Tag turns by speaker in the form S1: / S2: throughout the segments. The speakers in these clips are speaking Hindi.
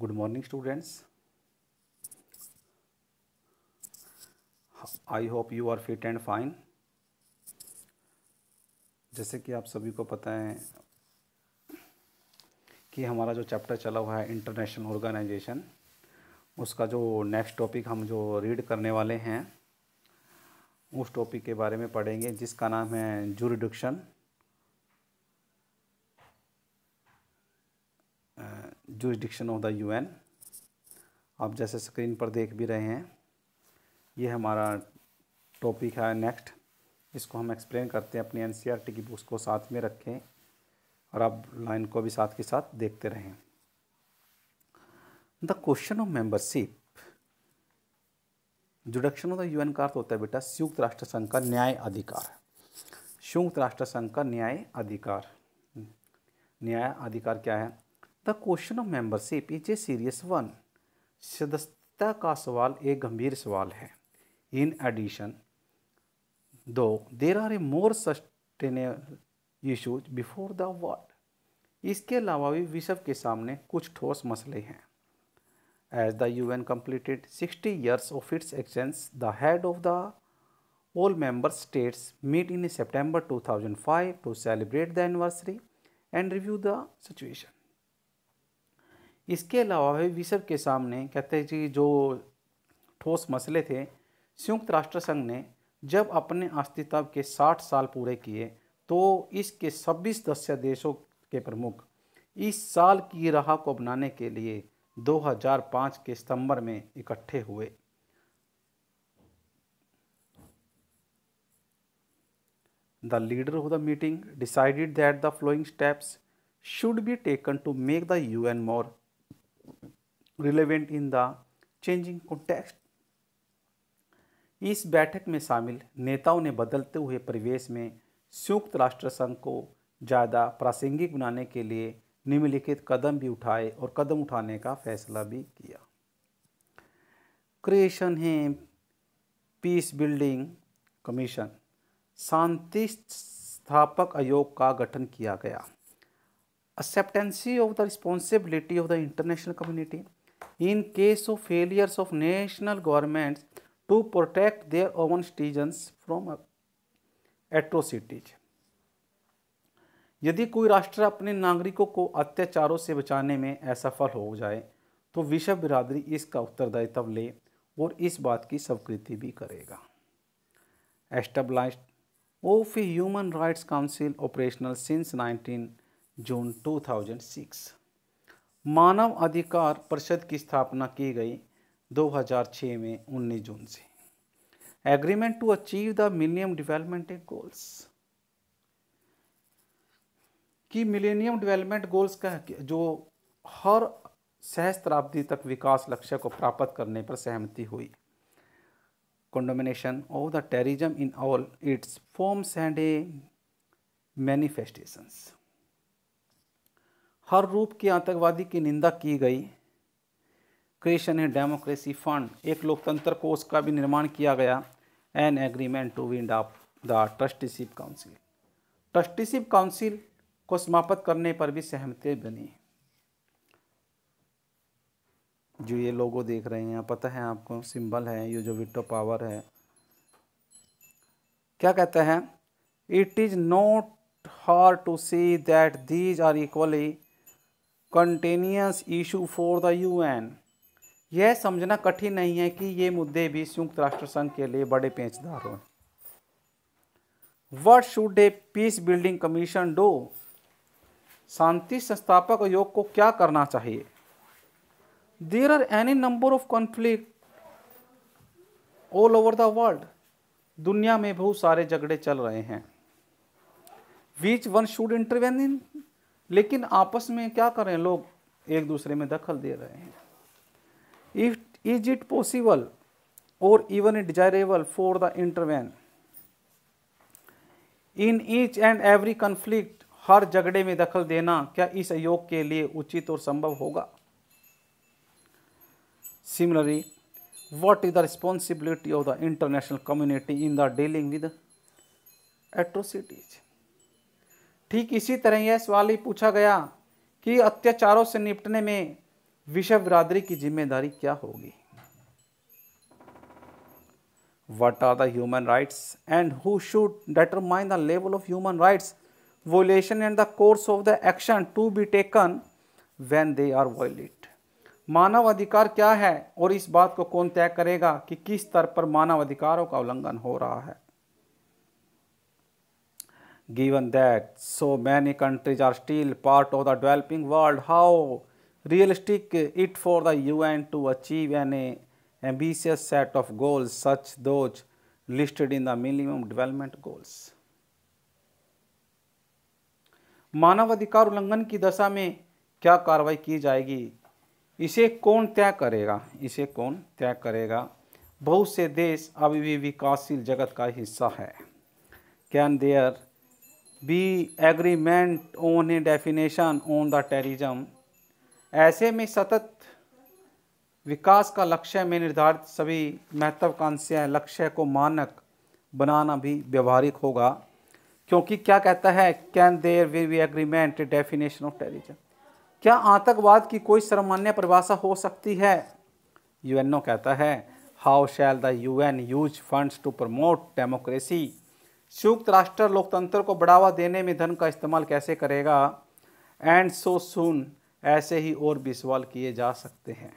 S1: Good morning students I hope you are fit and fine जैसे कि आप सभी को पता है कि हमारा जो चैप्टर चला हुआ है इंटरनेशनल ऑर्गेनाइजेशन उसका जो नेक्स्ट टॉपिक हम जो रीड करने वाले हैं उस टॉपिक के बारे में पढ़ेंगे जिसका नाम है जुरिडिक्शन जुrisdiction ऑफ द यूएन आप जैसे स्क्रीन पर देख भी रहे हैं ये हमारा टॉपिक है नेक्स्ट इसको हम एक्सप्लेन करते हैं अपनी एन e की बुक्स को साथ में रखें और आप लाइन को भी साथ के साथ देखते रहें the question of membership jurisdiction of the UN का अर्थ होता है बेटा संयुक्त राष्ट्र संघ का न्याय अधिकार संयुक्त राष्ट्र संघ का न्याय अधिकार न्याय अधिकार क्या है the question of membership is a serious one सदस्यता का सवाल एक गंभीर सवाल है in addition to there are a more sustainable issues before the world इसके अलावा भी विश्व के सामने कुछ ठोस मसले हैं as the U N completed sixty years of its actions the head of the states meet in September two thousand five to celebrate the anniversary and review the situation इसके अलावा भी विश्व के सामने कहते हैं कि जो ठोस मसले थे संयुक्त राष्ट्र संघ ने जब अपने अस्तित्व के 60 साल पूरे किए तो इसके छब्बीस सदस्य देशों के प्रमुख इस साल की राह को अपनाने के लिए 2005 के सितंबर में इकट्ठे हुए leader of the meeting decided that the following steps should be taken to make the U N more relevant in the changing context इस बैठक में शामिल नेताओं ने बदलते हुए परिवेश में संयुक्त राष्ट्र संघ को ज़्यादा प्रासंगिक बनाने के लिए निम्नलिखित कदम भी उठाए और कदम उठाने का फैसला भी किया क्रिएशन है पीस बिल्डिंग कमीशन शांति स्थापक आयोग का गठन किया गया acceptancy of the responsibility of the international community in case of failures of national governments to protect their own citizens from atrocities यदि कोई राष्ट्र अपने नागरिकों को अत्याचारों से बचाने में असफल हो जाए तो विश्व बिरादरी इसका उत्तरदायित्व ले और इस बात की स्वीकृति भी करेगा establish of a human rights council operational since 19 June 2006 मानव अधिकार परिषद की स्थापना की गई 2006 में 19 जून से agreement to achieve the millennium development goals कि मिलेनियम डेवलपमेंट गोल्स का जो हर सहस्त्राब्दी तक विकास लक्ष्य को प्राप्त करने पर सहमति हुई condemnation of the terrorism in all its forms and a manifestations हर रूप के आतंकवादी की निंदा की गई क्रिएशन है डेमोक्रेसी फंड एक लोकतंत्र कोष का भी निर्माण किया गया an agreement to wind off the trusteeship council trusteeship council को समाप्त करने पर भी सहमति बनी जो ये लोगों देख रहे हैं पता है आपको सिंबल है ये जो विटो पावर है क्या कहते हैं it is not hard to see that these are equally contentious issue for the UN यह समझना कठिन नहीं है कि ये मुद्दे भी संयुक्त राष्ट्र संघ के लिए बड़े पेचदार हों what should a peace building commission do शांति संस्थापक योग को क्या करना चाहिए there are any number of conflict all over the world दुनिया में बहुत सारे झगड़े चल रहे हैं which one should intervene in लेकिन आपस में क्या करें लोग एक दूसरे में दखल दे रहे हैं इफ इज इट पॉसिबल और even it desirable for the intervene in each and every conflict हर झगड़े में दखल देना क्या इस योग के लिए उचित और संभव होगा similarly what is the responsibility of the international community in the dealing with atrocities ठीक इसी तरह यह सवाल ही पूछा गया कि अत्याचारों से निपटने में विश्व बिरादरी की जिम्मेदारी क्या होगी what are the human rights and who should determine the level of human rights violation and the course of the action to be taken when they are violate मानव अधिकार क्या है और इस बात को कौन तय करेगा कि किस स्तर पर मानव अधिकारों का उल्लंघन हो रहा है given that so many countries are still part of the developing world, how realistic it for the UN to achieve an ambitious set of goals such those listed in the minimum development goals. मानव अधिकार उल्लंघन की दशा में क्या कार्रवाई की जाएगी इसे कौन तय करेगा इसे कौन तय करेगा बहुत से देश अभी भी विकासशील जगत का हिस्सा है can there be agreement on a definition on the terrorism ऐसे में सतत विकास का लक्ष्य में निर्धारित सभी महत्वाकांक्षाएँ लक्ष्य को मानक बनाना भी व्यवहारिक होगा क्योंकि क्या कहता है can there we we agreement definition of terrorism क्या आतंकवाद की कोई सर्वमान्य परिभाषा हो सकती है यूएनओ कहता है how shall the UN use funds to promote democracy संयुक्त राष्ट्र लोकतंत्र को बढ़ावा देने में धन का इस्तेमाल कैसे करेगा एंड सो सुन ऐसे ही और भी सवाल किए जा सकते हैं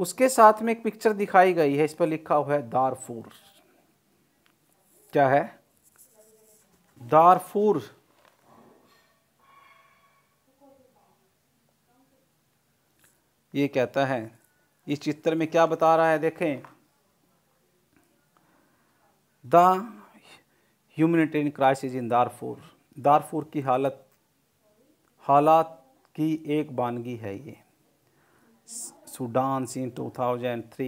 S1: उसके साथ में एक पिक्चर दिखाई गई है इस पर लिखा हुआ है दारफूर क्या है दारफूर ये कहता है इस चित्र में क्या बता रहा है देखें the humanitarian crisis in Darfur Darfur की हालत हालात की एक बानगी है ये Sudan in 2003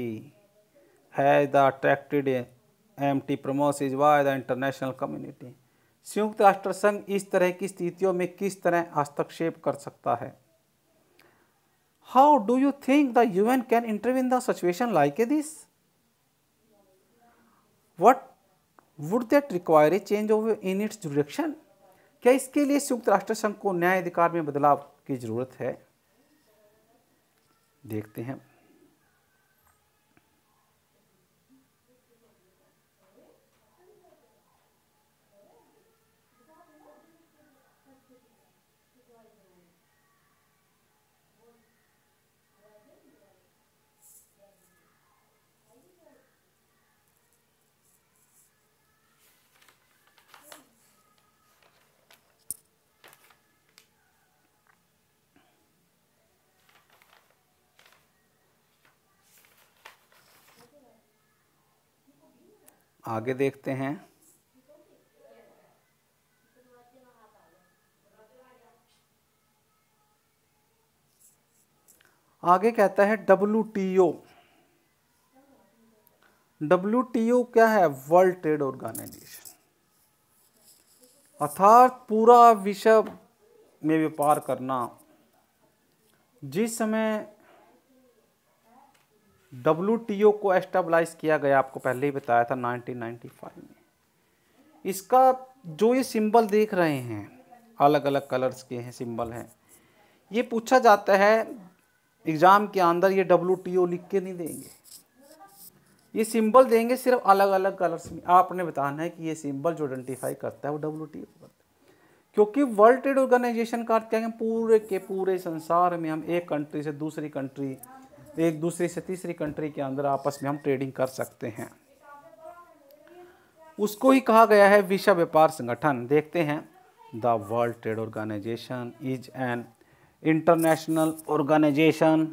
S1: has the attracted empty promise is why the international community संयुक्त राष्ट्र संघ इस तरह की स्थितियों में किस तरह हस्तक्षेप कर सकता है how do you think the U N can interview in the situation like a this what would that require a change of in its direction क्या इसके लिए संयुक्त राष्ट्र संघ को न्याय अधिकार में बदलाव की जरूरत है देखते हैं आगे देखते हैं आगे कहता है W T O W T O क्या है वर्ल्ड ट्रेड ऑर्गेनाइजेशन अर्थात पूरा विश्व में व्यापार करना जिस समय डब्ल्यू को एस्टेब्लाइज किया गया आपको पहले ही बताया था 1995 में इसका जो ये सिंबल देख रहे हैं अलग अलग कलर्स के हैं सिंबल हैं ये पूछा जाता है एग्ज़ाम के अंदर ये डब्ल्यू लिख के नहीं देंगे ये सिंबल देंगे सिर्फ अलग अलग कलर्स में आपने बताना है कि ये सिंबल जो आइडेंटिफाई करता है वो डब्ल्यू टी ओ क्योंकि वर्ल्ड ट्रेड ऑर्गेनाइजेशन का अर्थ क्या है पूरे के पूरे संसार में हम एक कंट्री से दूसरी कंट्री तो एक दूसरे से तीसरी कंट्री के अंदर आपस में हम ट्रेडिंग कर सकते हैं उसको ही कहा गया है विश्व व्यापार संगठन देखते हैं the world trade organization is an international organization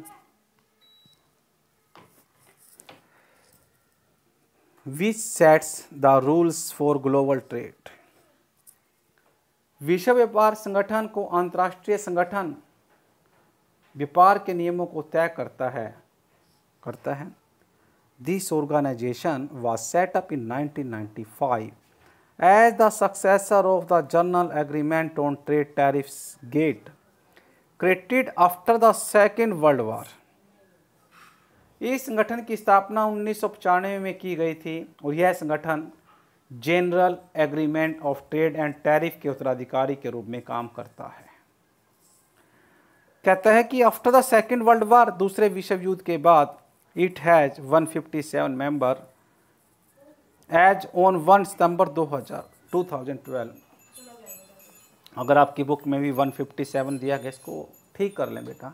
S1: which sets the rules for global trade विश्व व्यापार संगठन को अंतर्राष्ट्रीय संगठन व्यापार के नियमों को तय करता है करता है this organization was set up in 1995 as the successor of the general agreement on trade tariff GATT created after the second world war इस संगठन की स्थापना उन्नीस में की गई थी और यह संगठन general agreement of trade and tariff के उत्तराधिकारी के रूप में काम करता है कहता है कि after the second world war दूसरे विश्व युद्ध के बाद it has 157 member as on one September 2000 2012 अगर आपकी बुक में भी 157 दिया गया इसको ठीक कर लें बेटा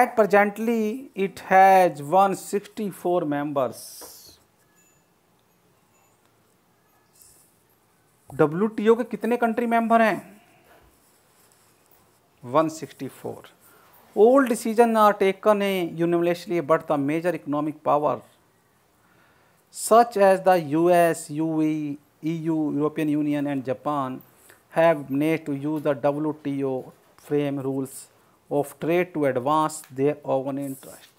S1: at presently it has 164 members W के कितने कंट्री मेंबर हैं 164. All decisions are taken unanimously but the major economic power such as the US, UE, EU, European Union and Japan have managed to use the WTO frame rules of trade to advance their own interest.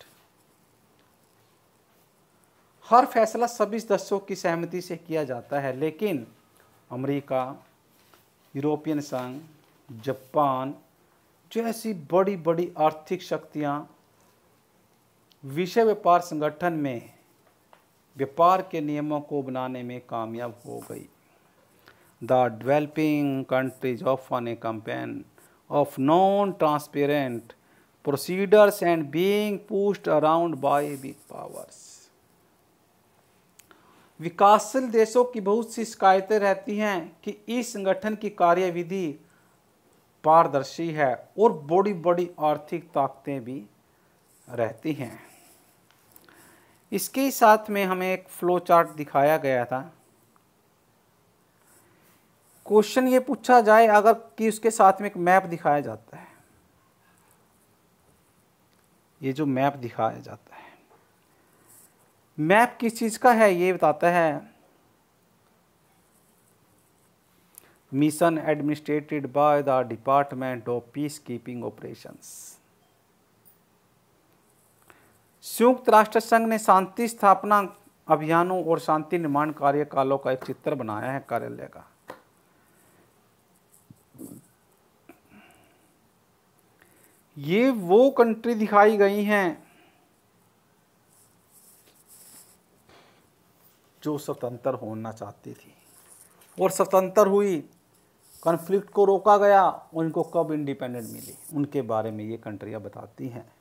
S1: हर फैसला सभी सदस्यों की सहमति से किया जाता है लेकिन अमेरिका, यूरोपियन संघ जापान जैसी बड़ी बड़ी आर्थिक शक्तियां विश्व व्यापार संगठन में व्यापार के नियमों को बनाने में कामयाब हो गई the developing countries of on a campaign of non transparent procedures and being pushed around by big powers विकासशील देशों की बहुत सी शिकायतें रहती हैं कि इस संगठन की कार्यविधि पारदर्शी है और बड़ी बड़ी आर्थिक ताकतें भी रहती हैं इसके ही साथ में हमें एक फ्लो चार्ट दिखाया गया था क्वेश्चन ये पूछा जाए अगर कि उसके साथ में एक मैप दिखाया जाता है ये जो मैप दिखाया जाता है मैप किस चीज़ का है ये बताता है mission administered by the department of peace keeping operation संयुक्त राष्ट्र संघ ने शांति स्थापना अभियानों और शांति निर्माण कार्यकालों का एक चित्र बनाया है कार्यालय का ये वो कंट्री दिखाई गई हैं जो स्वतंत्र होना चाहती थी और स्वतंत्र हुई कन्फ्लिक्ट को रोका गया और कब इंडिपेंडेंट मिली उनके बारे में ये कंट्रियाँ बताती हैं